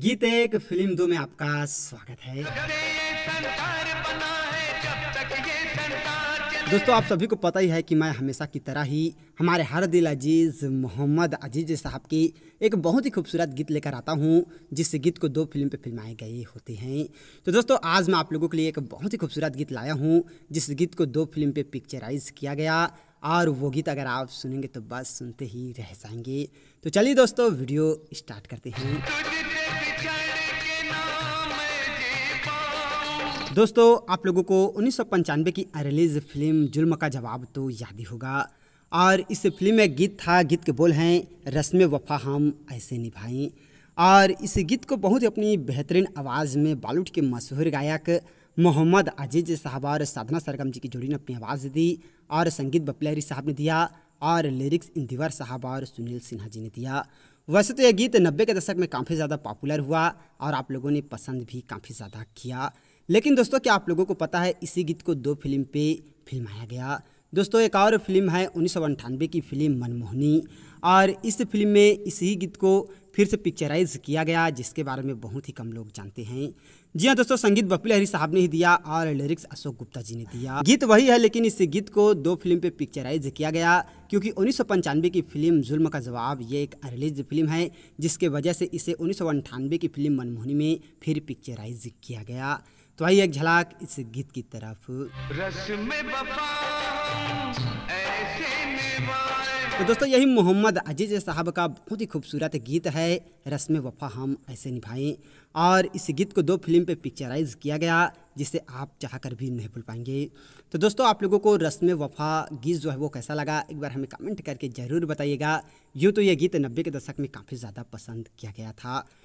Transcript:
गीत एक फिल्म दो में आपका स्वागत है दोस्तों आप सभी को पता ही है कि मैं हमेशा की तरह ही हमारे हर दिल अजीज़ मोहम्मद अजीज़ साहब की एक बहुत ही खूबसूरत गीत लेकर आता हूँ जिस गीत को दो फिल्म पे फिल्माए गए होते हैं तो दोस्तों आज मैं आप लोगों के लिए एक बहुत ही खूबसूरत गीत लाया हूँ जिस गीत को दो फिल्म पे पिक्चराइज किया गया और वो गीत अगर आप सुनेंगे तो बस सुनते ही रह जाएंगे तो चलिए दोस्तों वीडियो स्टार्ट करते हैं दोस्तों आप लोगों को उन्नीस की रिलीज फिल्म जुल्म का जवाब तो याद ही होगा और इस फिल्म में गीत था गीत के बोल हैं रस्म वफा हम ऐसे निभाएं और इस गीत को बहुत ही अपनी बेहतरीन आवाज़ में बॉलीवुड के मशहूर गायक मोहम्मद अजीज साहब और साधना सरगम जी की जोड़ी ने अपनी आवाज़ दी और संगीत बपलहरी साहब ने दिया और लिरिक्स इंदिवर साहब और सुनील सिन्हा जी ने दिया वैसे तो यह गीत नब्बे के दशक में काफ़ी ज़्यादा पॉपुलर हुआ और आप लोगों ने पसंद भी काफ़ी ज़्यादा किया लेकिन दोस्तों क्या आप लोगों को पता है इसी गीत को दो फिल्म पे फिल्माया गया दोस्तों एक और फिल्म है उन्नीस की फिल्म मनमोहनी और इस फिल्म में इसी गीत को फिर से पिक्चराइज किया गया जिसके बारे में बहुत ही कम लोग जानते हैं जी हाँ दोस्तों संगीत बपिल हरी साहब ने ही दिया और लिरिक्स अशोक गुप्ता जी ने दिया गीत वही है लेकिन इस गीत को दो फिल्म पे पिक्चराइज किया गया क्योंकि उन्नीस की फिल्म जुल्म का जवाब ये एक अनरिलीज फिल्म है जिसके वजह से इसे उन्नीस की फिल्म मनमोहनी में फिर पिक्चराइज किया गया तो आइए एक झलाक इस गीत की तरफ तो दोस्तों यही मोहम्मद अजीज साहब का बहुत ही खूबसूरत गीत है रस्म वफा हम ऐसे निभाएं और इस गीत को दो फिल्म पे पिक्चराइज किया गया जिसे आप चाह कर भी नहीं भूल पाएंगे तो दोस्तों आप लोगों को रस्म वफा गीत जो है वो कैसा लगा एक बार हमें कमेंट करके ज़रूर बताइएगा यूँ तो ये गीत नब्बे के दशक में काफ़ी ज़्यादा पसंद किया गया था